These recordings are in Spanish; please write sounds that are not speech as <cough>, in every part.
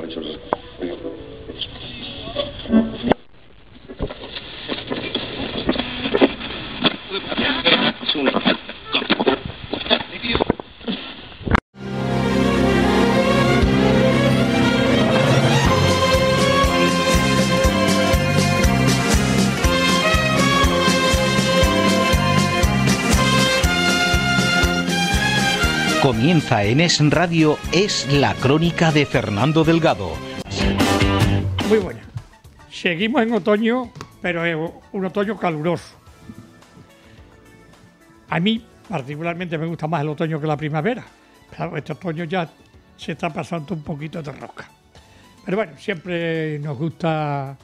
Muchas gracias. en Es Radio es la crónica de Fernando Delgado. Muy buena. Seguimos en otoño, pero es un otoño caluroso. A mí particularmente me gusta más el otoño que la primavera. este otoño ya se está pasando un poquito de rosca. Pero bueno, siempre nos gusta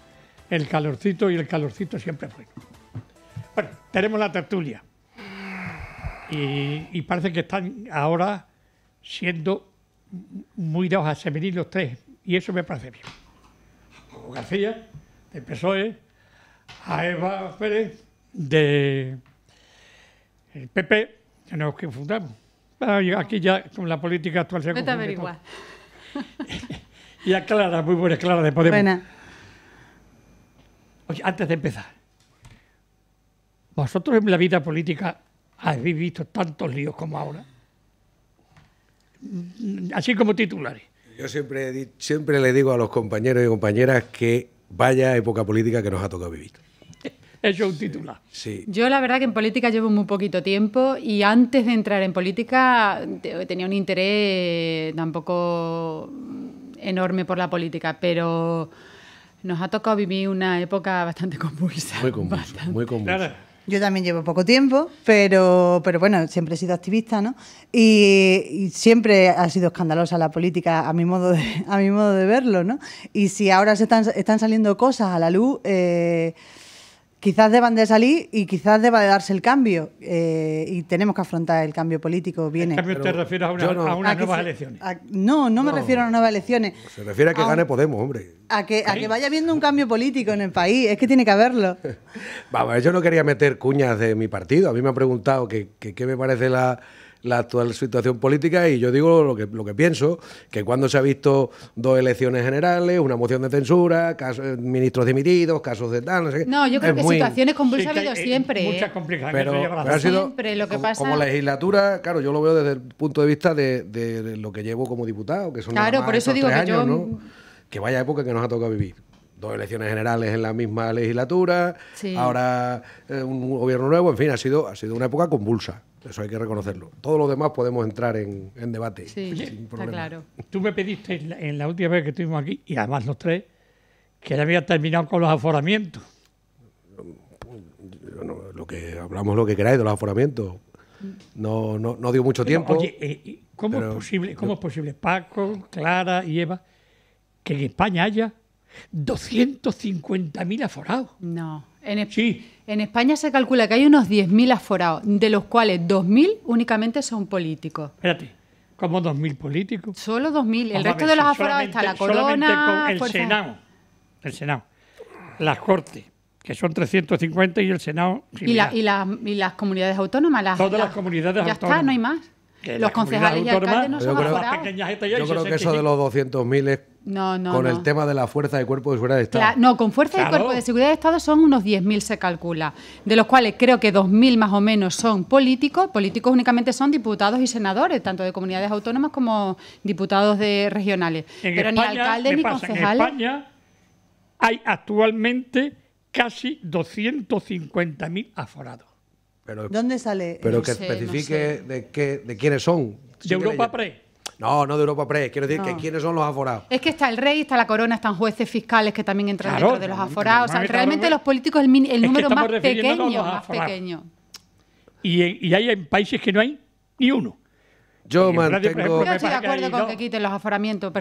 el calorcito y el calorcito siempre fue. bueno. Bueno, tenemos la tertulia. y, parece que están ahora siendo muy dados a semenir los tres, y eso me parece bien. A García, de PSOE, a Eva Pérez, de el PP, que nos ah, Aquí ya con la política actual se ha <laughs> y a Clara, muy buena Clara de Podemos. Buena. antes de empezar, vosotros en la vida política habéis visto tantos líos como ahora así como titulares. Yo siempre, siempre le digo a los compañeros y compañeras que vaya época política que nos ha tocado vivir. <laughs> Eso es un titular. Sí, Yo la verdad que en política llevo muy poquito tiempo y antes de entrar en política tenía un interés tampoco enorme por la política, pero nos ha tocado vivir una época bastante <laughs> convulsa. Muy convulsa, yo también llevo poco tiempo, pero, pero bueno, siempre he sido activista, ¿no? Y, siempre ha sido escandalosa la política a mi modo de, <laughs> a mi modo de verlo, ¿no? Y si ahora se están, saliendo cosas a la luz... Eh, quizás deban de salir y quizás deba de darse el cambio. Eh, y tenemos que afrontar el cambio político. Viene. cambio te refieres a, unas nuevas elecciones? no, no, me refiero a unas nuevas elecciones. Pues se refiere a que gane Podemos, hombre. A que, que vaya habiendo un cambio político en el país. Es que tiene que haberlo. <laughs> Vamos, yo no quería meter cuñas de mi partido. A mí me han preguntado qué me parece la la actual situación política y yo digo lo que, lo que pienso, que cuando se ha visto dos elecciones generales, una moción de censura, eh, ministros dimitidos, casos de tal, no sé qué. No, yo creo que situaciones convulsas ha habido eh, siempre. ¿eh? Muchas complicaciones. Pero, ha sido, siempre lo que como, pasa... como, legislatura, claro, yo lo veo desde el punto de vista de, lo que llevo como diputado, que son Claro, por eso digo que yo... Que vaya época que nos ha tocado vivir dos elecciones generales en la misma legislatura, ahora un gobierno nuevo, en fin, ha sido, ha sido una época convulsa. Eso hay que reconocerlo. Todos lo demás podemos entrar en, debate. Sí, sin problema. claro. Tú me pediste en la, última vez que estuvimos aquí, y además los tres, que le había terminado con los aforamientos. lo que hablamos lo que queráis de los aforamientos. No, dio mucho tiempo. Oye, eh, eh, ¿cómo, es posible, cómo es posible, Paco, Clara y Eva, que en España haya 250.000 aforados? No. En, España se calcula que hay unos 10.000 aforados, de los cuales 2.000 únicamente son políticos. Espérate, ¿cómo 2.000 políticos? Solo 2.000. El resto de los aforados está la corona. el Senado. Las Cortes, que son 350 y el Senado. ¿Y, y, las comunidades autónomas. Las, Todas las, comunidades autónomas. Ya está, no hay más los concejales y alcaldes no son yo, yo creo que eso de los 200.000 es con el tema de la fuerza de cuerpo de seguridad de Estado. no, con fuerza de cuerpo de seguridad de Estado son unos 10.000 se calcula, de los cuales creo que 2.000 más o menos son políticos. Políticos únicamente son diputados y senadores, tanto de comunidades autónomas como diputados de regionales. Pero ni alcaldes ni concejales. En España hay actualmente casi 250.000 aforados. Pero, ¿Dónde sale? Pero que especifique de, quiénes son. ¿De Europa Pre? No, no de Europa Pre. Quiero decir que quiénes son los aforados. Es que está el rey, está la corona, están jueces fiscales que también entran dentro de los aforados. O sea, realmente los políticos es el número más pequeño, más Y, y hay en países que no hay ni uno. Yo mantengo. Yo estoy de acuerdo con que quiten los aforamientos.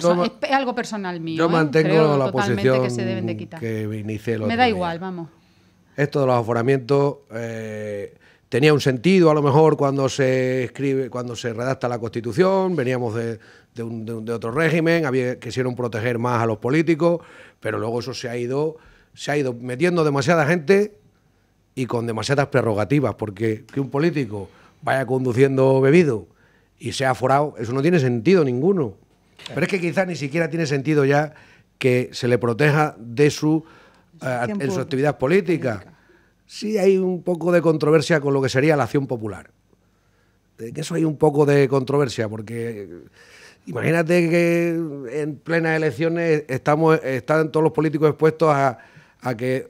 es algo personal mío. Yo ¿eh? mantengo la posición que se deben de quitar. Me da igual, vamos. Esto de los aforamientos. Eh, tenía un sentido a lo mejor cuando se escribe, cuando se redacta la Constitución, veníamos de, otro régimen, había, quisieron proteger más a los políticos, pero luego eso se ha ido, se ha ido metiendo demasiada gente y con demasiadas prerrogativas, porque que un político vaya conduciendo bebido y sea forado, eso no tiene sentido ninguno. Pero es que quizás ni siquiera tiene sentido ya que se le proteja de su, eh, en su actividad política sí hay un poco de controversia con lo que sería la acción popular. De eh, eso hay un poco de controversia, porque eh, imagínate que en plenas elecciones estamos, están todos los políticos expuestos a, a que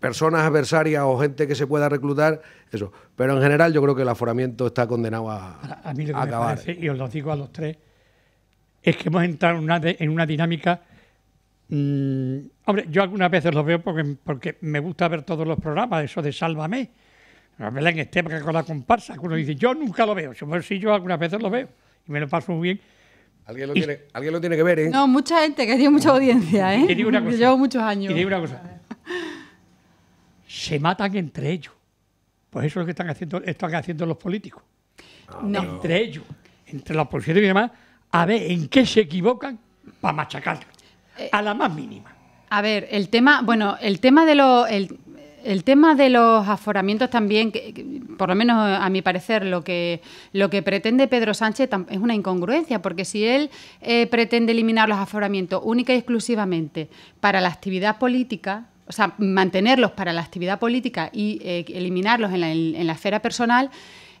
personas adversarias o gente que se pueda reclutar, eso. Pero en general yo creo que el aforamiento está condenado a, a, mí lo que me Parece, y os lo digo a los tres, es que hemos entrado en una, en una dinámica Mm. hombre, yo algunas veces lo veo porque, me gusta ver todos los programas, eso de Sálvame. este época con la comparsa, que uno dice, yo nunca lo veo. Si pues, yo algunas veces lo veo y me lo paso muy bien. Alguien lo, tiene, que ver, ¿eh? No, mucha gente, que tiene mucha audiencia, ¿eh? <laughs> llevo muchos años. Y digo una cosa. Se matan entre ellos. Pues eso es lo que están haciendo, están haciendo los políticos. Ah, entre ellos, entre la policías y demás, a ver en qué se equivocan para machacarlos. Eh, a la más mínima. A ver, el tema, bueno, el tema de los... El, tema de los aforamientos también, que, por lo menos a mi parecer, lo que, lo que pretende Pedro Sánchez es una incongruencia, porque si él eh, pretende eliminar los aforamientos única y exclusivamente para la actividad política, o sea, mantenerlos para la actividad política y eh, eliminarlos en la, en la esfera personal,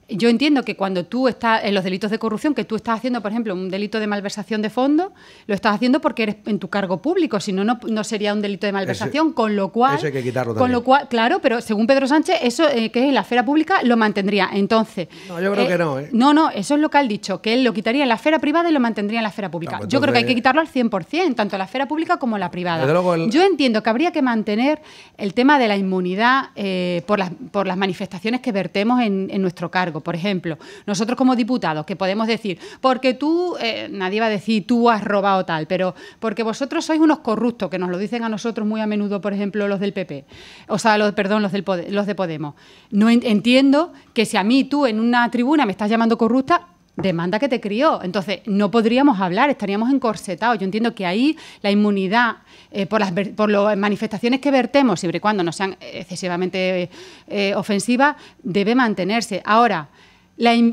yo entiendo que cuando tú estás en los delitos de corrupción, que tú estás haciendo, por ejemplo, un delito de malversación de fondos, lo estás haciendo porque eres en tu cargo público, si no, no sería un delito de malversación, con lo cual... Eso hay que quitarlo también. Con lo cual, claro, pero según Pedro Sánchez, eso eh, que es en la esfera pública lo mantendría. Entonces... No, yo creo eh, que no. ¿eh? No, no, eso es lo que ha dicho, que él lo quitaría en la esfera privada y lo mantendría en la esfera pública. yo creo que hay que quitarlo al 100%, tanto la esfera pública como la privada. Yo entiendo que habría que mantener el tema de la inmunidad por, las, por las manifestaciones que vertemos en nuestro cargo. Por ejemplo, nosotros como diputados que podemos decir, porque tú, eh, nadie va a decir tú has robado tal, pero porque vosotros sois unos corruptos, que nos lo dicen a nosotros muy a menudo, por ejemplo, los del PP, o sea, los, perdón, los, del, los de Podemos. No entiendo que si a mí tú en una tribuna me estás llamando corrupta, demanda que te crió. Entonces, no podríamos hablar, estaríamos encorsetados. Yo entiendo que ahí la inmunidad eh, por, las, eh, manifestaciones que vertemos, siempre y cuando no sean excesivamente eh, ofensivas, debe mantenerse. Ahora, el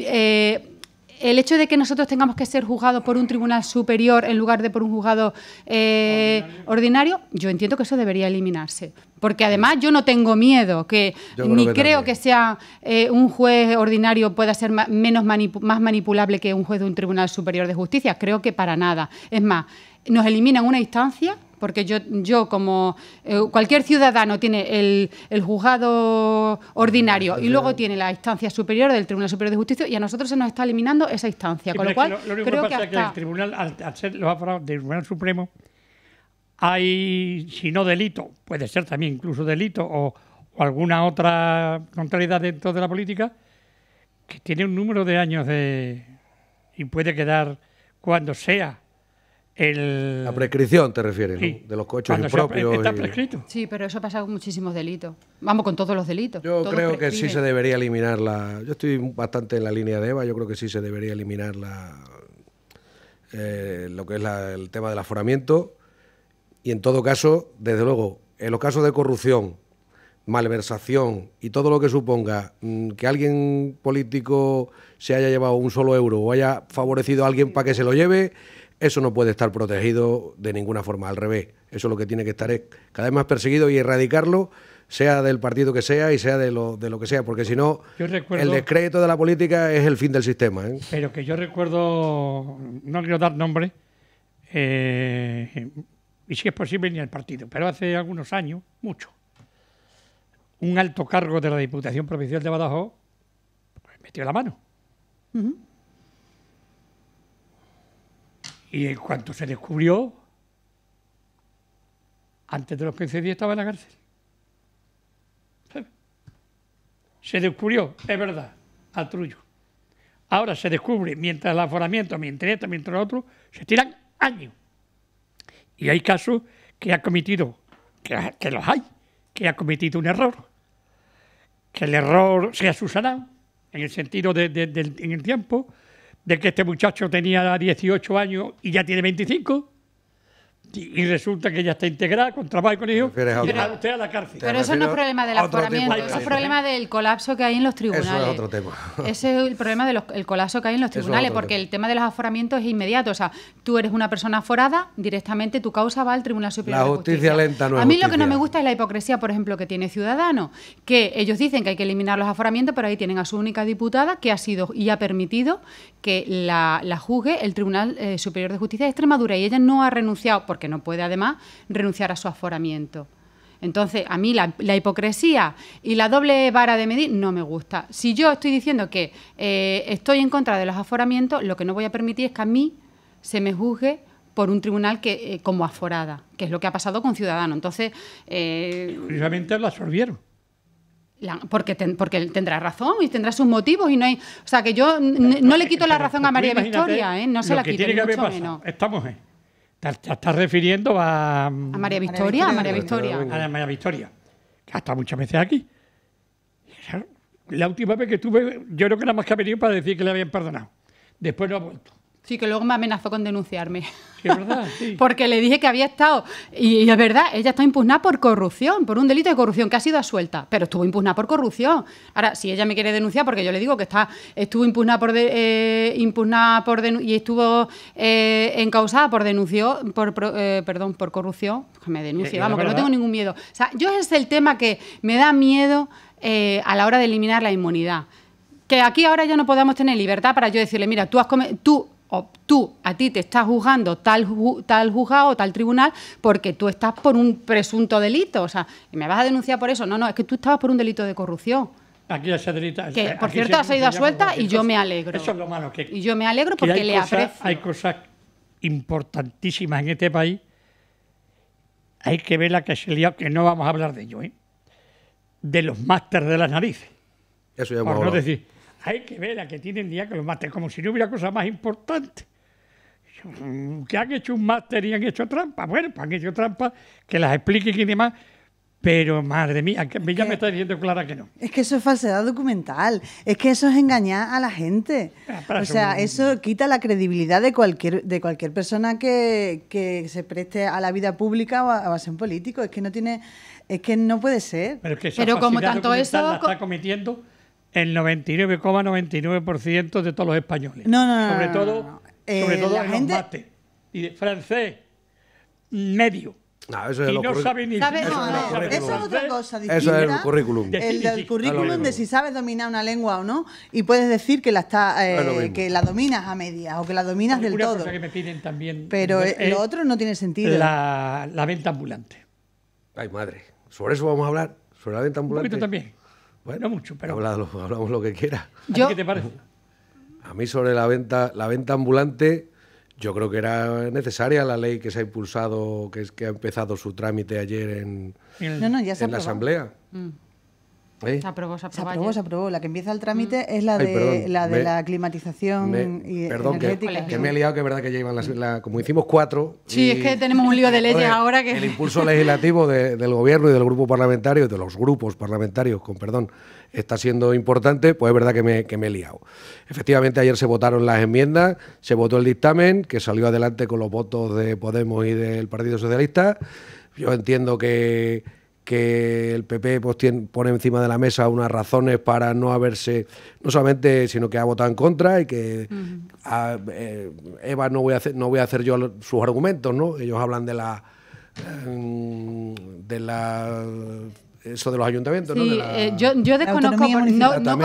hecho de que nosotros tengamos que ser juzgados por un tribunal superior en lugar de por un juzgado ordinario. yo entiendo que eso debería eliminarse. Porque además yo no tengo miedo, que ni creo que, sea un juez ordinario pueda ser menos más manipulable que un juez de un tribunal superior de justicia. Creo que para nada. Es más, nos eliminan una instancia porque yo, yo como eh, cualquier ciudadano tiene el, juzgado ordinario y luego tiene la instancia superior del Tribunal Superior de Justicia y a nosotros se nos está eliminando esa instancia. con lo cual, único que, pasa es que el Tribunal, al, ser los aforados del Tribunal Supremo, hay, si no delito, puede ser también incluso delito o, alguna otra contrariedad dentro de la política, que tiene un número de años de y puede quedar cuando sea la prescripción te refieres, De los coches propios. Está Sí, pero eso pasa con muchísimos delitos. Vamos, con todos los delitos. Yo creo que sí se debería eliminar la... Yo estoy bastante en la línea de Eva, yo creo que sí se debería eliminar la... Eh, lo que es el tema del aforamiento. Y en todo caso, desde luego, en los casos de corrupción, malversación y todo lo que suponga mm, que alguien político se haya llevado un solo euro o haya favorecido a alguien para que se lo lleve, eso no puede estar protegido de ninguna forma, al revés. Eso lo que tiene que estar es cada vez más perseguido y erradicarlo, sea del partido que sea y sea de lo, de lo que sea, porque si no, el descrédito de la política es el fin del sistema. ¿eh? Pero que yo recuerdo, no quiero dar nombre, eh, y si es posible ni al partido, pero hace algunos años, mucho, un alto cargo de la Diputación Provincial de Badajoz pues, metió la mano. Y en cuanto se descubrió, antes de los 15 días estaba en la cárcel. <laughs> Se descubrió, es verdad, al Ahora se descubre, mientras el aforamiento, mientras esto, mientras otro, se tiran años. Y hay casos que ha cometido, que, los hay, que ha cometido un error, que el error se ha en el sentido de, en el tiempo, de que este muchacho tenía 18 años y ya tiene 25 y resulta que ya está integrada con trabajo y con hijos, a la cárcel. Pero eso no es problema del aforamiento, es problema del colapso que hay en los tribunales. Eso es otro tema. Ese es el problema del colapso que hay en los tribunales, porque el tema de los aforamientos es inmediato. O sea, tú eres una persona aforada, directamente tu causa va al Tribunal Superior de justicia La Justicia. lenta no es A mí lo que no me gusta es la hipocresía, por ejemplo, que tiene Ciudadanos, que ellos dicen que hay que eliminar los aforamientos, pero ahí tienen a su única diputada que ha sido y ha permitido que la, la juzgue el Tribunal eh, Superior de Justicia de Extremadura y ella no ha renunciado porque que no puede además renunciar a su aforamiento. Entonces, a mí la, hipocresía y la doble vara de medir no me gusta. Si yo estoy diciendo que eh, estoy en contra de los aforamientos, lo que no voy a permitir es que a mí se me juzgue por un tribunal que eh, como aforada, que es lo que ha pasado con Ciudadano. Entonces, eh, la absorbieron. porque, porque tendrá razón y tendrá sus motivos y no hay... O sea, que yo no, le quito la razón a María Victoria, No se la quito, tiene que menos. Estamos te, estás refiriendo a. Mm, a María Victoria, a María Victoria. A María Victoria, que ha estado muchas veces aquí. La última vez que estuve, yo creo que era más que ha venido para decir que le habían perdonado. Después no ha vuelto. Sí, que luego me amenazó con denunciarme. verdad, sí. <laughs> Porque le dije que había estado. Y, es verdad, ella está impugnada por corrupción, por un delito de corrupción que ha sido asuelta. Pero estuvo impugnada por corrupción. Ahora, si ella me quiere denunciar, porque yo le digo que está, estuvo impugnada por, eh, impugnada por y estuvo eh, encausada por denunció, por, eh, perdón, por corrupción, pues que me denuncie, vamos, que no tengo ningún miedo. O sea, yo es el tema que me da miedo a la hora de eliminar la inmunidad. Que aquí ahora ya no podamos tener libertad para yo decirle, mira, tú has tú o tú, a ti te estás juzgando tal, tal juzgado o tal tribunal porque tú estás por un presunto delito. O sea, me vas a denunciar por eso? No, no, es que tú estabas por un delito de corrupción. Aquí ya se delito. Que, por cierto, ha salido suelta y yo me alegro. Eso es lo malo que. Y yo me alegro porque le aprecio. Hay cosas importantísimas en este país. Hay que ver la que se que no vamos a hablar de ello, ¿eh? De los másteres de las narices. Eso ya hemos por decir hay que ver a que tienen día que los mate, como si no hubiera cosa más importante. Mm, que han hecho un máster y han hecho trampa. Bueno, pues han hecho trampa, que las expliquen y demás. Pero madre mía, que ya me está diciendo Clara que no. Es que eso es falsedad documental, es que eso es engañar a la gente. Ah, o sea, eso quita la credibilidad de cualquier, de cualquier persona que, se preste a la vida pública o a, ser un político. Es que no tiene, es que no puede ser. Pero, es que Pero como tanto eso está cometiendo el 99,99% de todos los españoles. No, no, no. Sobre todo, eh, sobre todo en gente... Y francés, medio. y no sabe ni Eso, es otra cosa distinta. Eso es el currículum. El, currículum de si sabes dominar una lengua o no y puedes decir que la está eh, que la dominas a media o que la dominas del todo. Pero eh, lo otro no tiene sentido. La, la, venta ambulante. Ay, madre. Sobre eso vamos a hablar. Sobre la venta ambulante. también. Bueno, mucho, pero. hablamos lo que quiera ¿A ¿Qué te parece? A mí sobre la venta, la venta ambulante, yo creo que era necesaria la ley que se ha impulsado, que, es, que ha empezado su trámite ayer en, la Asamblea. Se aprobó, se aprobó. Se aprobó, La que empieza el trámite mm. es la de, la, de la climatización y Perdón, que, me he liado, que es verdad que ya las... como hicimos cuatro... Sí, es que tenemos un lío de leyes <laughs> ahora que... El impulso legislativo del gobierno y del grupo parlamentario, de los grupos parlamentarios, con perdón, está siendo importante, pues es verdad que me he liado. Efectivamente, ayer se votaron las enmiendas, se votó el dictamen, que salió adelante con los votos de Podemos y del Partido Socialista. Yo entiendo que que el PP pues, pone encima de la mesa unas razones para no haberse, no solamente, sino que ha votado en contra y que ah, eh, Eva no voy a hacer, no voy a hacer yo sus argumentos, ¿no? Ellos hablan de la em, de la eso de los ayuntamientos, ¿no? Eh, yo, desconozco, no,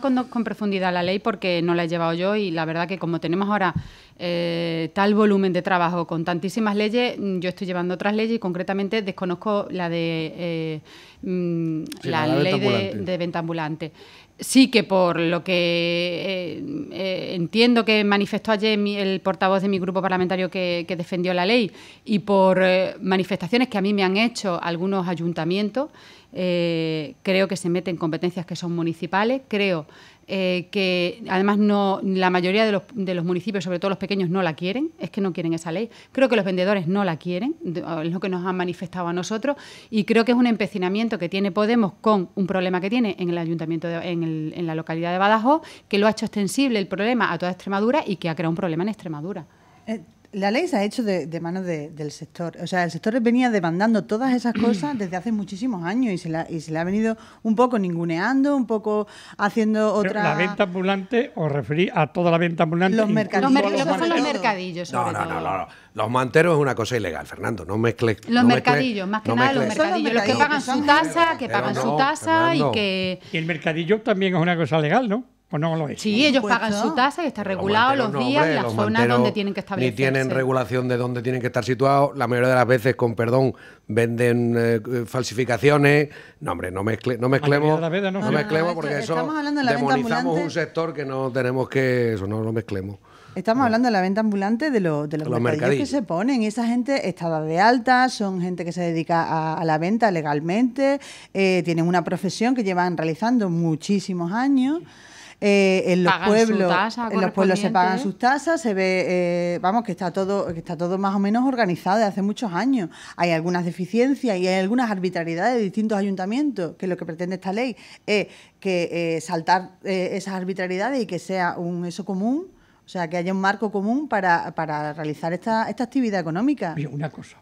conozco en profundidad, la ley porque no la he llevado yo y la verdad que como tenemos ahora eh, tal volumen de trabajo con tantísimas leyes, mm, yo estoy llevando otras leyes y concretamente desconozco la de eh, mm, la, ley de, de, venta ambulante. Sí, que por lo que eh, eh, entiendo que manifestó ayer el portavoz de mi grupo parlamentario que, defendió la ley y por eh, manifestaciones que a mí me han hecho algunos ayuntamientos, creo que se meten competencias que son municipales, creo eh, que además no, la mayoría de los, de los, municipios, sobre todo los pequeños, no la quieren, es que no quieren esa ley. Creo que los vendedores no la quieren, es lo que nos han manifestado a nosotros, y creo que es un empecinamiento que tiene Podemos con un problema que tiene en el ayuntamiento, en, la localidad de Badajoz, que lo ha hecho extensible el problema a toda Extremadura y que ha creado un problema en Extremadura. Eh, la ley se ha hecho de, manos del sector. O sea, el sector venía demandando todas esas <clears throat> cosas desde hace muchísimos años y se la, le ha venido un poco ninguneando, un poco haciendo otra. la venta ambulante, os referís a toda la venta ambulante. Los mercadillos. los mercadillos, sobre no, no, todo. No, no, no, Los manteros es una cosa ilegal, Fernando. No mezcles. Los mercadillos, más que nada los mercadillos. Los que pagan su tasa, que pagan su tasa y que. Y el mercadillo también es una cosa legal, ¿no? o pues no lo es. Sí, ellos pagan su tasa y está regulado los, días y las zonas donde tienen que estar. Ni tienen regulación de dónde tienen que estar situados. La mayoría de las veces, con perdón, venden eh, falsificaciones. No, hombre, no, mezcle, no mezclemos. no, mezclemos porque eso demonizamos un sector que no tenemos que. Eso no lo mezclemos. Estamos hablando de la venta ambulante, de, lo, de los, que se ponen. Y esa gente está de alta, son gente que se dedica a, la venta legalmente, eh, tienen una profesión que llevan realizando muchísimos años. Eh, en los pueblos, en los pueblos se pagan sus tasas, se ve, eh, vamos, que está todo, que está todo más o menos organizado de hace muchos años. Hay algunas deficiencias y hay algunas arbitrariedades de distintos ayuntamientos, que lo que pretende esta ley es que eh, saltar esas arbitrariedades y que sea un eso común. O sea, que haya un marco común para, realizar esta, actividad económica. una cosa,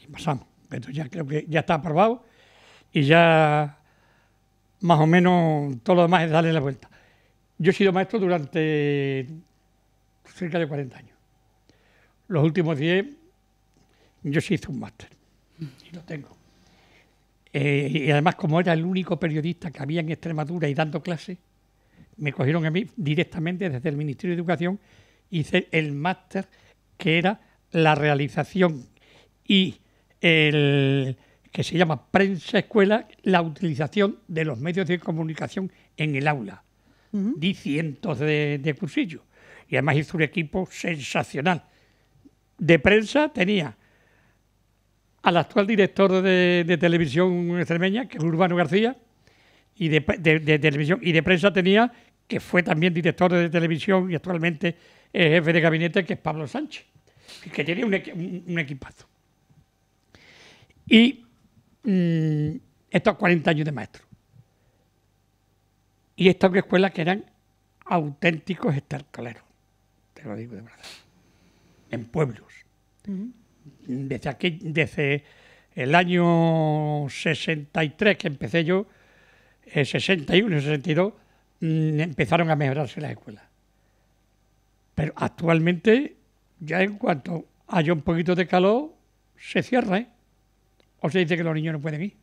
y pasamos. ya creo que ya está aprobado y ya más o menos todo lo demás es darle la vuelta. Yo he sido maestro durante cerca de 40 años. Los últimos 10, yo sí hice un máster y lo tengo. Eh, y además, como era el único periodista que había en Extremadura y dando clases, me cogieron a mí directamente desde el Ministerio de Educación. Hice el máster que era la realización y el que se llama prensa escuela, la utilización de los medios de comunicación en el aula di cientos de, cursillos. Y además hizo un equipo sensacional. De prensa tenía al actual director de, televisión extremeña, que es Urbano García, y de, televisión y de prensa tenía, que fue también director de televisión y actualmente jefe de gabinete, que es Pablo Sánchez, que tenía un, equipazo. Y mm, estos 40 años de maestro y esta escuelas que eran auténticos estarcaleros, te lo digo de verdad, en pueblos. Desde desde el año 63 que empecé yo, 61 eh, y 62, mm, empezaron a mejorarse las escuelas. Pero actualmente, ya en cuanto haya un poquito de calor, se cierra, ¿eh? O se dice que los niños no pueden ir.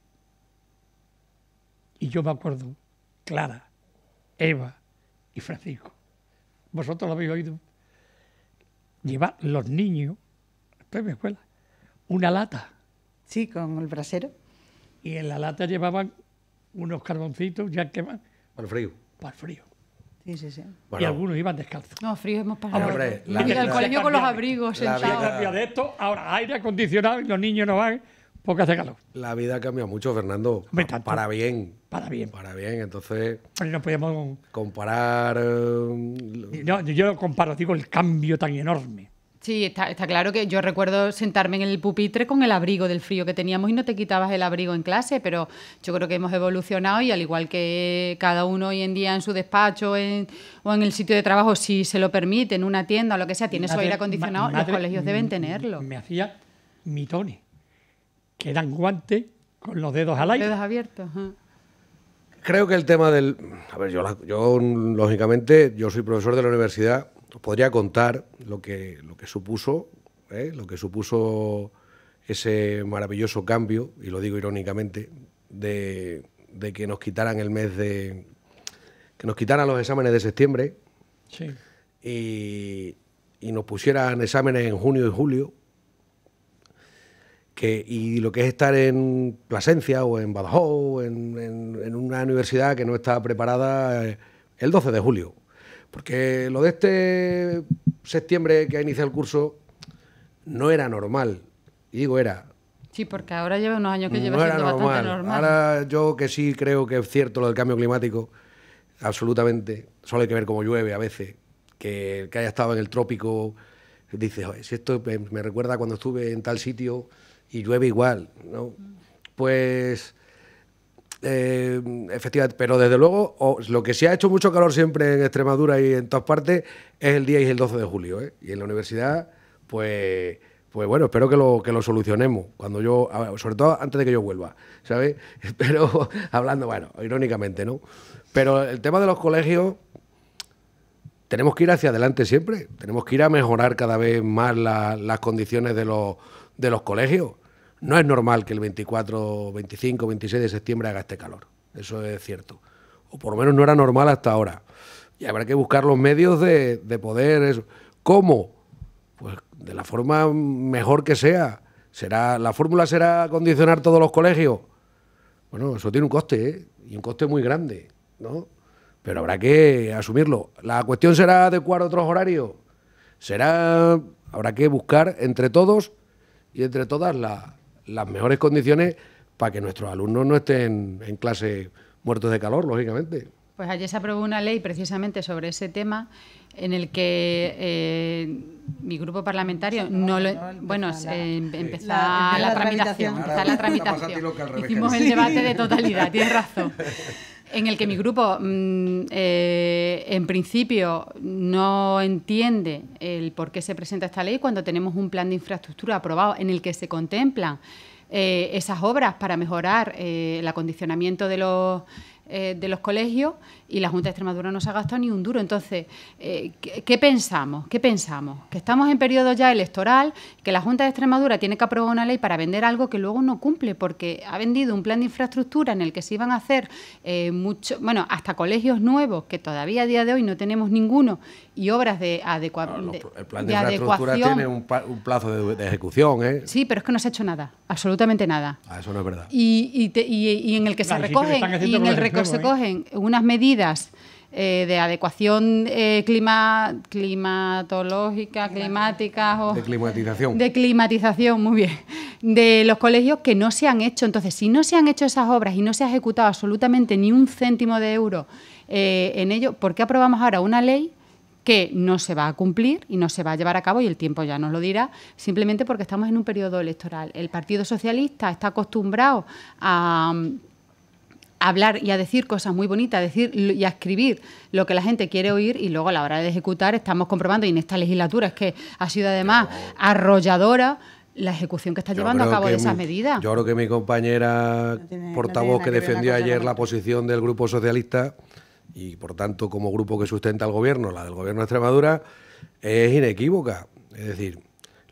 Y yo me acuerdo, clara, Eva y Francisco. Vosotros lo habéis oído. Llevar los niños, estoy en mi escuela, una lata. Sí, con el brasero. Y en la lata llevaban unos carboncitos ya quemados. Para el frío. Para el frío. Sí, sí, sí. y algunos iban descalzos. No, frío hemos pasado. Hombre, la, el colegio con los abrigos. La vida de esto, ahora aire acondicionado y los niños no van porque hace calor. La vida cambia mucho, Fernando. Para bien para bien. Para bien, entonces. Pues no podemos. Comparar. Eh, no, yo comparo, digo, el cambio tan enorme. Sí, está, está, claro que yo recuerdo sentarme en el pupitre con el abrigo del frío que teníamos y no te quitabas el abrigo en clase, pero yo creo que hemos evolucionado y al igual que cada uno hoy en día en su despacho o en el sitio de trabajo, si se lo permite, en una tienda o lo que sea, tiene su aire acondicionado, los colegios deben tenerlo. Me hacía mitones, que eran guantes con los dedos al aire. Dedos abiertos. ajá creo que el tema del... A ver, yo, lógicamente, yo soy profesor de la universidad, podría contar lo que, lo que supuso, ¿eh? lo que supuso ese maravilloso cambio, y lo digo irónicamente, de, que nos quitaran el mes de... que nos quitaran los exámenes de septiembre y nos pusieran exámenes en junio y julio y lo que es estar en Plasencia o en Badajoz en, una universidad que no está preparada eh, el 12 de julio. Porque lo de este septiembre que ha iniciado el curso no era normal. Y digo, era. Sí, porque ahora lleva unos años que lleva siendo normal. bastante normal. Ahora yo que sí creo que es cierto lo del cambio climático, absolutamente. Solo hay que ver cómo llueve a veces. Que que haya estado en el trópico Dices, si esto me recuerda cuando estuve en tal sitio, y llueve igual, ¿no? Pues eh, efectivamente, pero desde luego lo que sí ha hecho mucho calor siempre en Extremadura y en todas partes es el 10 y el 12 de julio. ¿eh? Y en la universidad, pues, pues bueno, espero que lo, solucionemos, cuando yo, sobre todo antes de que yo vuelva, ¿sabes? <laughs> Pero hablando, bueno, irónicamente, ¿no? Pero el tema de los colegios, tenemos que ir hacia adelante siempre, tenemos que ir a mejorar cada vez más las condiciones de los colegios no es normal que el 24, 25, 26 de septiembre haga este calor, eso es cierto. O por lo menos no era normal hasta ahora. Y habrá que buscar los medios de, poder. ¿Cómo? Pues de la forma mejor que sea. ¿Será, ¿La fórmula será condicionar todos los colegios? Bueno, eso tiene un coste, ¿eh? Y un coste muy grande, ¿no? Pero habrá que asumirlo. La cuestión será adecuar otros horarios. Será. Habrá que buscar entre todos y entre todas la, las mejores condiciones para que nuestros alumnos no estén en clase muertos de calor, lógicamente. Pues ayer se aprobó una ley precisamente sobre ese tema en el que eh, mi grupo parlamentario no, bueno em- la, tramitación, la tramitación. Hicimos el debate de totalidad, tienes razón. <laughs> en el que mi grupo, mm, eh, en principio, no entiende el por qué se presenta esta ley cuando tenemos un plan de infraestructura aprobado en el que se contemplan eh, esas obras para mejorar eh, el acondicionamiento de los eh, de los colegios y la Junta de Extremadura no se ha gastado ni un duro. Entonces, eh, ¿qué, pensamos? ¿Qué pensamos? Que estamos en periodo ya electoral, que la Junta de Extremadura tiene que aprobar una ley para vender algo que luego no cumple, porque ha vendido un plan de infraestructura en el que se iban a hacer eh, mucho, bueno, hasta colegios nuevos, que todavía a día de hoy no tenemos ninguno y obras de, adecuación... el plan de, infraestructura tiene un, plazo de, ejecución, ¿eh? Sí, pero es que no se ha hecho nada, absolutamente nada. Ah, eso no es verdad. Y, en el que se recogen, en el ¿eh? unas medidas eh, de adecuación eh, climatológica, climática... De climatización. De climatización, muy bien. De los colegios que no se han hecho. Entonces, si no se han hecho esas obras y no se ha ejecutado absolutamente ni un céntimo de euro en ello, ¿por qué aprobamos ahora una ley que no se va a cumplir y no se va a llevar a cabo, y el tiempo ya nos lo dirá, simplemente porque estamos en un periodo electoral. El Partido Socialista está acostumbrado a mm, hablar y a decir cosas muy bonitas, a decir y a escribir lo que la gente quiere oír y luego a la hora de ejecutar estamos comprobando, y en esta legislatura es que ha sido además arrolladora la ejecución que está llevando a cabo de esas medidas. Yo creo que mi compañera portavoz que defendió ayer la posición del Grupo Socialista y por tanto como grupo que sustenta al gobierno, la del gobierno de Extremadura, es inequívoca. Es decir,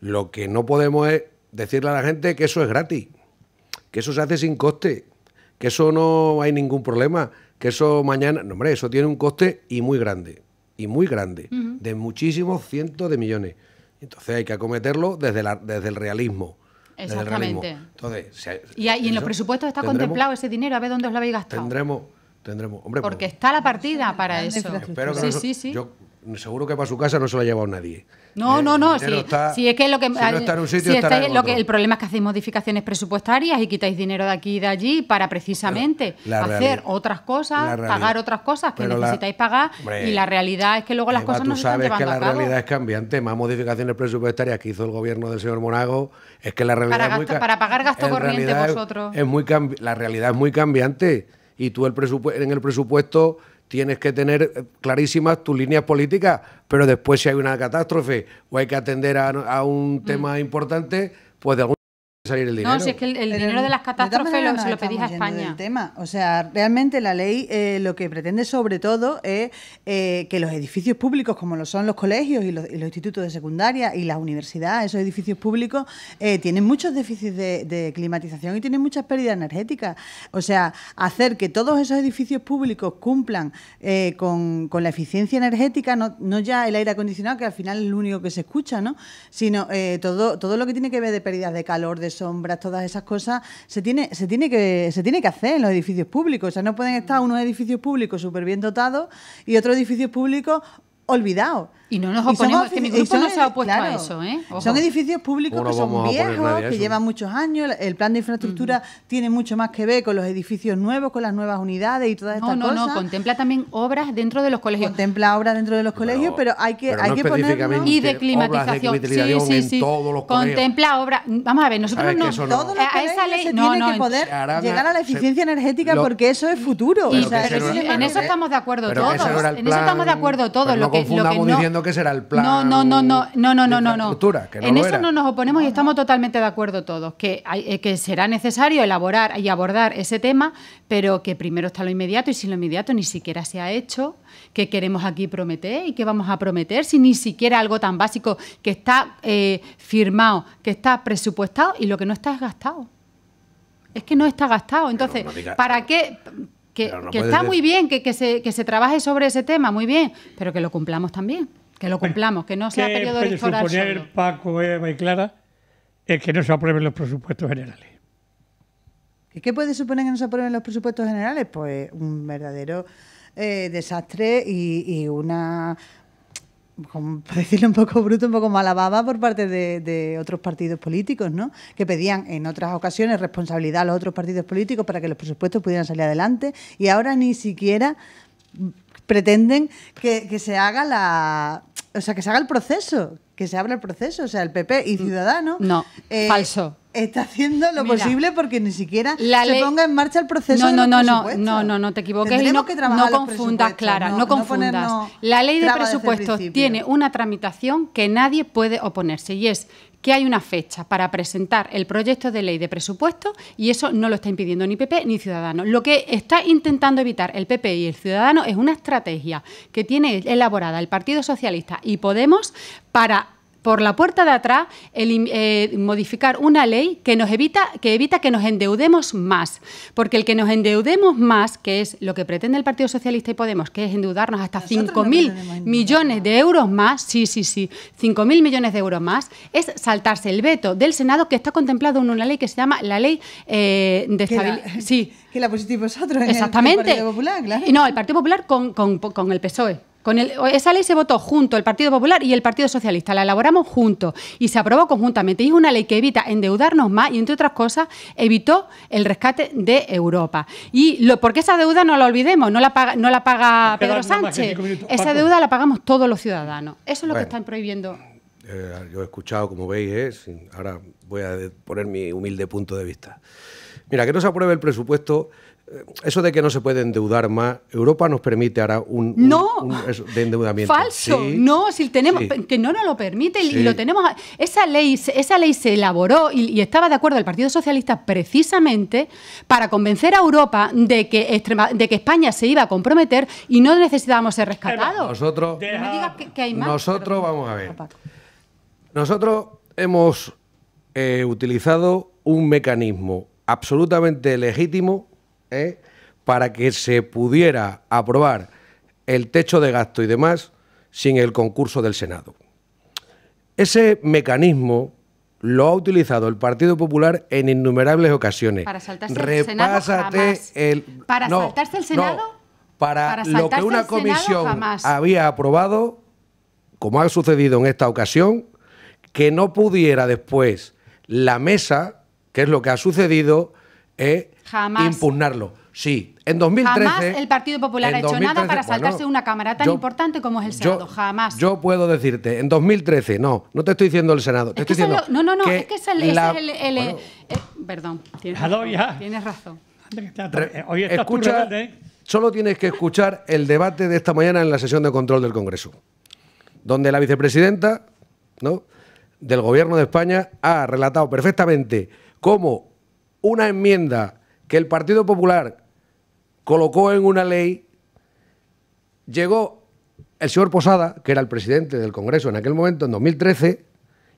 lo que no podemos es decirle a la gente que eso es gratis, que eso se hace sin coste, que eso no hay ningún problema, que eso mañana, hombre, eso tiene un coste y muy grande, y muy grande, de muchísimos cientos de millones. Entonces hay que acometerlo desde, la, desde el realismo. Exactamente. Entonces, y, y en los presupuestos está contemplado ese dinero, a ver dónde os lo habéis gastado. Tendremos, hombre, Porque pues, está la partida para eso. Yo seguro que para su casa no se lo ha llevado nadie. No, no, no. Si, es que lo que, lo que, el problema es que hacéis modificaciones presupuestarias y quitáis dinero de aquí y de allí para precisamente hacer otras cosas, pagar otras cosas que necesitáis pagar. y la realidad es que luego las cosas no se están llevando sabes que la realidad es cambiante. Más modificaciones presupuestarias que hizo el gobierno del señor Monago es que la realidad es gasto, para pagar gasto corriente vosotros. Es muy la realidad es muy cambiante y tú en el presupuesto tienes que tener eh, clarísimas tus líneas políticas, pero después si hay una catástrofe o hay que atender a, un mm. tema importante, pues de salir el dinero. No, si es que el, dinero de las catástrofes lo, se lo pedís a España. Tema. O sea, realmente la ley eh, lo que pretende sobre todo es eh, que los edificios públicos, como lo son los colegios y los, institutos de secundaria y las universidades, esos edificios públicos, eh, tienen muchos déficits de, climatización y tienen muchas pérdidas energéticas. O sea, hacer que todos esos edificios públicos cumplan con, con, la eficiencia energética, no, ya el aire acondicionado, que al final es lo único que se escucha, ¿no? sino todo, todo lo que tiene que ver de pérdidas de calor, de sombras, todas esas cosas, se tiene, se tiene, que, se tiene que hacer en los edificios públicos. O sea, no pueden estar unos edificios públicos súper bien dotados y otros edificios públicos olvidados. Y no nos oponemos, que mi se ha opuesto a eso. ¿eh? ¿eh? Son edificios públicos que son viejos, que llevan muchos años. El plan de infraestructura mm. tiene mucho más que ver con los edificios nuevos, con las nuevas unidades y todas estas cosas. no, No, no, contempla también obras dentro de los colegios. Contempla obras dentro de los colegios, pero, hay que, hay que ponernos... Y de climatización. sí, En todos los colegios. contempla obras... Vamos a ver, nosotros no... Eh, a esa ley se tiene que poder llegar a la eficiencia energética porque eso es futuro. En eso estamos de acuerdo todos. En eso estamos de acuerdo todos. Lo que no que será el plan. No, no, no, no, no, no, no, no. no. en eso no nos oponemos y estamos totalmente de acuerdo todos, que, eh, que será necesario elaborar y abordar ese tema, pero que primero está lo inmediato y si lo inmediato ni siquiera se ha hecho, que queremos aquí prometer y que vamos a prometer si ni siquiera algo tan básico que está eh, firmado, que está presupuestado y lo que no está es gastado. Es que no está gastado. Entonces, ¿para qué? que, está muy bien que, que se trabaje sobre ese tema, muy bien, pero que lo cumplamos también. Que lo cumplamos, que no sea ¿Qué periodo puede suponer Paco, Eva y Clara es que no se aprueben los presupuestos generales? ¿Y qué puede suponer que no se aprueben los presupuestos generales? Pues un verdadero eh, desastre y, una como decirlo un poco bruto, un poco malababa por parte de, otros partidos políticos, ¿no? Que pedían en otras ocasiones responsabilidad a los otros partidos políticos para que los presupuestos pudieran salir adelante y ahora ni siquiera pretenden que se haga la o sea, que se haga el proceso, que se abra el proceso. O sea, el PP y mm, Ciudadanos. No, eh, falso. Está haciendo lo posible porque ni siquiera se ponga en marcha el proceso. No, no, no, no, no, no, no te equivoques. Y no, que no confundas, Clara, no confundas. la ley de presupuestos tiene una tramitación que nadie puede oponerse y es que hay una fecha para presentar el proyecto de ley de presupuesto y eso no lo está impidiendo ni PP ni Ciudadanos. Lo que está intentando evitar el PP y el Ciudadano es una estrategia que tiene elaborada el Partido Socialista y Podemos para por la puerta de atrás el, eh, modificar una ley que nos evita que evita que nos endeudemos más, porque el que nos endeudemos más, que es lo que pretende el Partido Socialista y Podemos, que es endeudarnos hasta 5.000 millones de euros más, sí, sí, sí, 5.000 millones de euros más, es saltarse el veto del Senado que está contemplado en una ley que se llama la ley eh, de estabilidad. <laughs> Sí. Que la pusisteis vosotros en Exactamente. el Partido Popular, claro. Y no, el Partido Popular con, con el PSOE. Con esa ley se votó junto el Partido Popular y el Partido Socialista, la elaboramos juntos y se aprobó conjuntamente. Y es una ley que evita endeudarnos más y, entre otras cosas, evitó el rescate de Europa. Y lo, porque esa deuda no la olvidemos, no la paga, Pedro Sánchez. esa deuda la pagamos todos los ciudadanos. Eso es lo que están prohibiendo. Eh, yo he escuchado, como veis, eh, ahora voy a poner mi humilde punto de vista. Mira, que no se apruebe el presupuesto eso de que no se puede endeudar más, Europa nos permite ahora un, no, de endeudamiento. Falso, no, si tenemos que no nos lo permite y lo tenemos. Esa ley, esa ley se elaboró y, estaba de acuerdo el Partido Socialista precisamente para convencer a Europa de que de que España se iba a comprometer y no necesitábamos ser rescatados. Nosotros, nosotros vamos a ver. Nosotros hemos eh, utilizado un mecanismo absolutamente legítimo ¿eh? para que se pudiera aprobar el techo de gasto y demás sin el concurso del Senado. Ese mecanismo lo ha utilizado el Partido Popular en innumerables ocasiones. Para saltarse el Senado. Jamás. Para saltarse el Senado. Para, lo que una comisión había aprobado, como ha sucedido en esta ocasión, que no pudiera después la mesa, que es lo que ha sucedido, ...es impugnarlo. Sí, en 2013. Jamás el Partido Popular ha hecho nada para saltarse una cámara tan importante como es el Senado. Jamás. Yo puedo decirte, en 2013, no, no te estoy diciendo el Senado. Te estoy diciendo. no, no, no, es que es el. es el, eh, eh, perdón, tienes razón. Hoy Escucha, ¿eh? Solo tienes que escuchar el debate de esta mañana en la sesión de control del Congreso, donde la vicepresidenta ¿no? del Gobierno de España ha relatado perfectamente cómo una enmienda que el Partido Popular colocó en una ley, llegó el señor Posada, que era el presidente del Congreso en aquel momento, en 2013,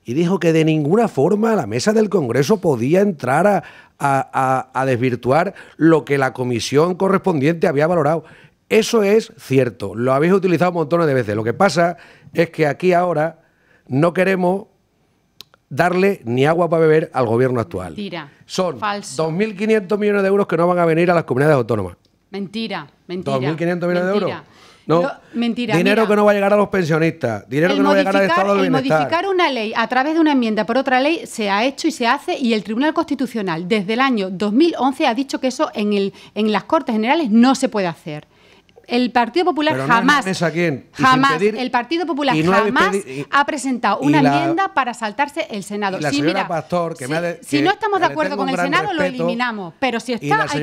y dijo que de ninguna forma la mesa del Congreso podía entrar a, a, desvirtuar lo que la comisión correspondiente había valorado. Eso es cierto, lo habéis utilizado montones de veces. Lo que pasa es que aquí ahora no queremos darle ni agua para beber al gobierno actual. Mentira. Son 2.500 millones de euros que no van a venir a las comunidades autónomas. Mentira, mentira. 2.500 millones de euros. No, mentira. Dinero que no va a llegar a los pensionistas, dinero que no va a llegar al Estado el modificar una ley a través de una enmienda por otra ley se ha hecho y se hace y el Tribunal Constitucional desde el año 2011 ha dicho que eso en, el, en las Cortes Generales no se puede hacer el Partido Popular jamás. jamás. el Partido Popular jamás ha, presentado una enmienda para saltarse el Senado. si, no estamos de acuerdo con el Senado, lo eliminamos. Pero si está, y la hay que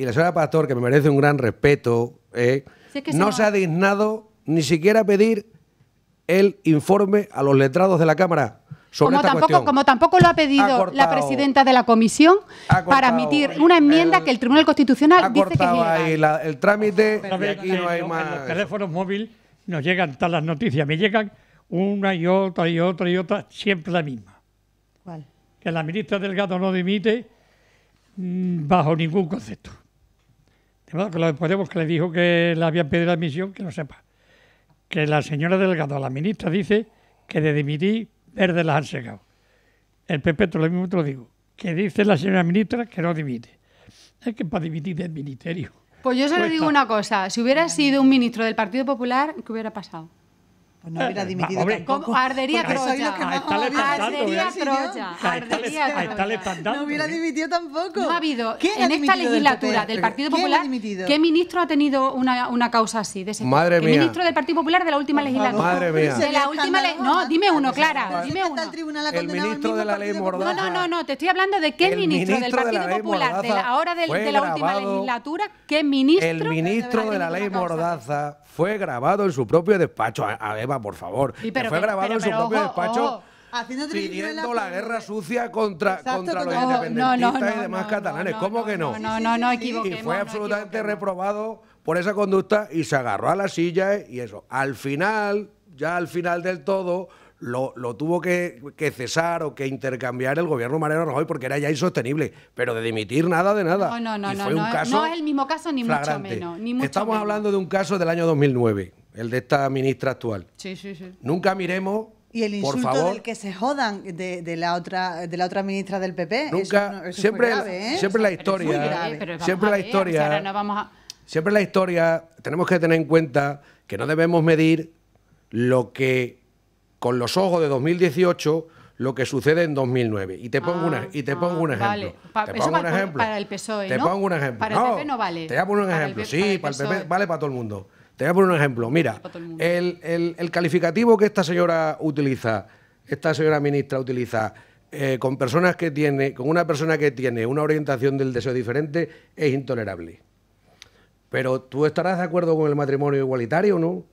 Y la señora Pastor, que me merece un gran respeto, eh, no se ha dignado ni siquiera pedir el informe a los letrados de la Cámara como, tampoco, como tampoco lo ha pedido la presidenta de la comisión para admitir una enmienda que el Tribunal Constitucional dice que es el trámite y aquí no hay más. En los teléfonos móviles nos llegan todas las noticias, me llegan una y otra y otra y otra, siempre la misma. ¿Cuál? Que la ministra Delgado no dimite mm, bajo ningún concepto. De modo que lo Podemos que le dijo que le habían pedido la misión, que lo sepa. Que la señora Delgado, la ministra, dice que de dimitir Verde las han llegado. El PP, lo mismo te lo digo, que dice la señora ministra que no divide. Es que para dividir el ministerio. Pues yo solo digo una cosa, si hubiera sido un ministro del Partido Popular, ¿qué hubiera pasado? Pues no hubiera eh, dimitido Hombre, tampoco. Ardería Troya. Ardería ¿eh? Troya. Ardería Troya. No hubiera ¿eh? dimitido tampoco. No ha habido, en esta legislatura del, Partido Popular, ¿qué ministro ha tenido una, una causa así? De ese Madre mía. ¿Qué ministro del Partido Popular de la última legislatura? Madre mía. De la última no, dime uno, Clara, dime uno. El ministro de la ley Mordaza. No, no, no, te estoy hablando de qué ministro del Partido Popular de ahora de la última legislatura, qué ministro. El ministro de la ley Mordaza fue grabado en su propio despacho por favor. fue grabado en su propio despacho. pidiendo la guerra sucia contra, los independentistas y demás catalanes. ¿Cómo que no? No, no, no, Y fue absolutamente reprobado por esa conducta y se agarró a la silla y eso. Al final, ya al final del todo, lo, tuvo que, cesar o que intercambiar el gobierno Mariano Rajoy porque era ya insostenible, pero de dimitir nada de nada. No, no, no, no, no, es el mismo caso ni mucho menos. Estamos hablando de un caso del año 2009 el de esta ministra actual. Nunca miremos y el insulto del que se jodan de, la otra de la otra ministra del PP. Nunca, siempre, ¿eh? siempre la historia, siempre la historia, siempre la historia. Tenemos que tener en cuenta que no debemos medir lo que con los ojos de 2018 lo que sucede en 2009 y te pongo una y te pongo un ejemplo te para el PSOE te pongo un ejemplo para el PP no vale te voy un ejemplo sí para el PP vale para todo el mundo te voy a poner un ejemplo. Mira, el, calificativo que esta señora utiliza, esta señora ministra utiliza, eh, con personas que tiene, con una persona que tiene una orientación del deseo diferente, es intolerable. Pero tú estarás de acuerdo con el matrimonio igualitario, ¿no?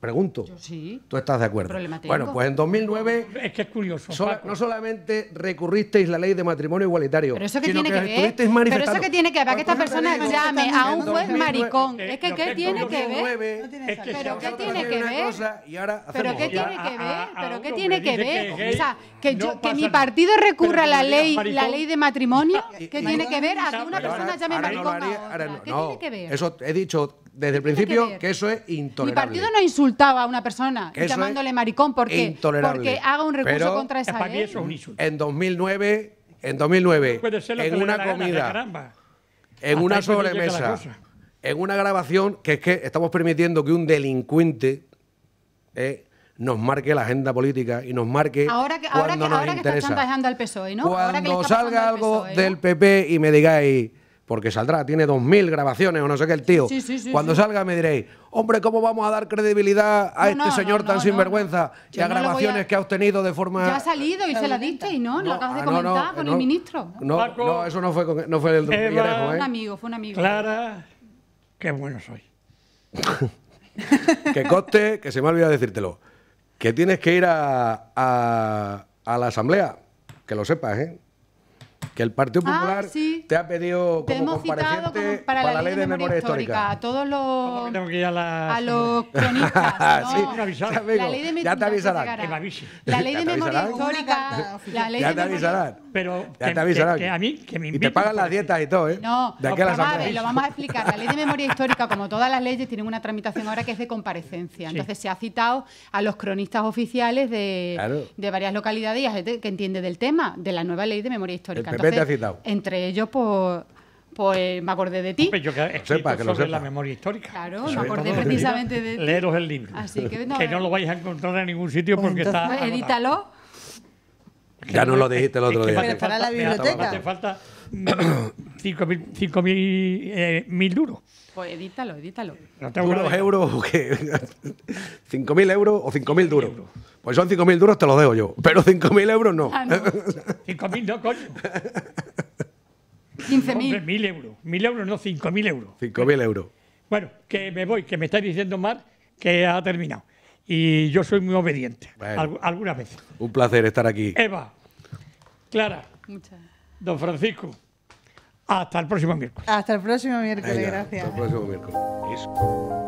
Pregunto. Yo sí. ¿Tú estás de acuerdo? Bueno, pues en 2009. Es que es curioso. no solamente recurristeis la ley de matrimonio igualitario. Pero eso que tiene que, ver. Pero eso que tiene que ver Para que esta persona llame a un juez maricón. es que, ¿qué tiene que ver? Pero ¿qué tiene que ver? Pero ¿qué tiene que ver? Pero ¿qué tiene que ver? O sea, que, mi partido recurra a la ley, la ley de matrimonio, ¿qué tiene que ver a que una persona llame maricón a ¿Qué tiene que ver? Eso he dicho desde el principio que, eso es intolerable. Mi partido no insultaba a una persona llamándole maricón porque, porque haga un recurso contra esa ley. En 2009, en 2009, en una comida, en una sobremesa, en una grabación que es que estamos permitiendo que un delincuente eh, nos marque la agenda política y nos marque ahora que, ahora cuando al PSOE, ¿no? Cuando salga algo e, del PP y me digáis porque saldrá, tiene 2.000 grabaciones o no sé qué el tío. Sí, sí, sí, Cuando salga me diréis, hombre, ¿cómo vamos a dar credibilidad a este señor tan sinvergüenza y a grabaciones que ha obtenido de forma... Ya ha salido y se la diste y no, lo acabas de ah, comentar con el ministro. No, no, eso no fue, con, no fue el doctor ¿eh? Fue un amigo, fue un amigo. Clara, qué bueno soy. <laughs> que coste, que se me ha olvidado decírtelo, que tienes que ir a, a la asamblea, que lo sepas, ¿eh? que el Partido ah, Popular te ha pedido como te hemos citado para, la, ley de, memoria, histórica. a todos los tengo que ir a, los cronistas <laughs> ya te avisarán la ley de memoria histórica ya te avisarán a mí que me y te pagan las dietas y todo eh no de lo vamos a explicar la ley de memoria <laughs> histórica como todas las leyes tienen una tramitación ahora que es de comparecencia entonces se ha citado a los cronistas oficiales de, de varias localidades que entiende del tema de la nueva ley de memoria histórica entonces, citado. Entre ellos, pues, pues, me acordé de ti. que he sepa, que lo sobre la memoria histórica. Claro, me acordé precisamente de ti. Leeros el libro. Así que no, que no eh. lo vais a encontrar en ningún sitio pues porque está está... Edítalo. Ya no lo dijiste el otro día. Pero para la biblioteca. Te falta 5.000 eh, duros. Pues edítalo, edítalo. No ¿Duros euros o qué? ¿5.000 <laughs> euros o 5.000 duros? pues son 5.000 duros, te los dejo yo. Pero 5.000 euros no. 5.000 ah, <laughs> no, coño. 15.000. 1.000 euros. 1.000 euros, no, 5.000 euros. 5.000 euros. Bueno, que me voy, que me está diciendo Mar que ha terminado. Y yo soy muy obediente, algunas veces. Un placer estar aquí. Eva, Clara, Muchas. don Francisco, hasta el próximo miércoles. Hasta el próximo miércoles, gracias. Hasta el próximo miércoles.